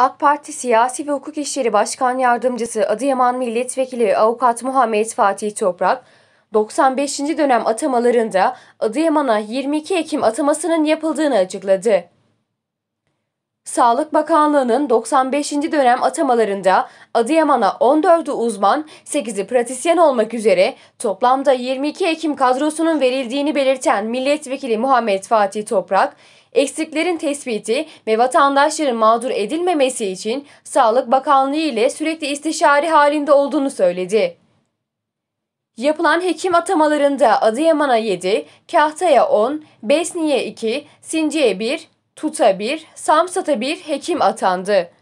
AK Parti Siyasi ve Hukuk İşleri Başkan Yardımcısı Adıyaman Milletvekili Avukat Muhammed Fatih Toprak, 95. dönem atamalarında Adıyaman'a 22 Ekim atamasının yapıldığını açıkladı. Sağlık Bakanlığı'nın 95. dönem atamalarında Adıyaman'a 14'ü uzman, 8'i pratisyen olmak üzere toplamda 22 Ekim kadrosunun verildiğini belirten Milletvekili Muhammed Fatih Toprak, eksiklerin tespiti ve vatandaşların mağdur edilmemesi için Sağlık Bakanlığı ile sürekli istişare halinde olduğunu söyledi. Yapılan hekim atamalarında Adıyaman'a 7, Kahta'ya 10, Besni'ye 2, Sinci'ye 1, TUT'a bir, SAMSAT'a bir hekim atandı.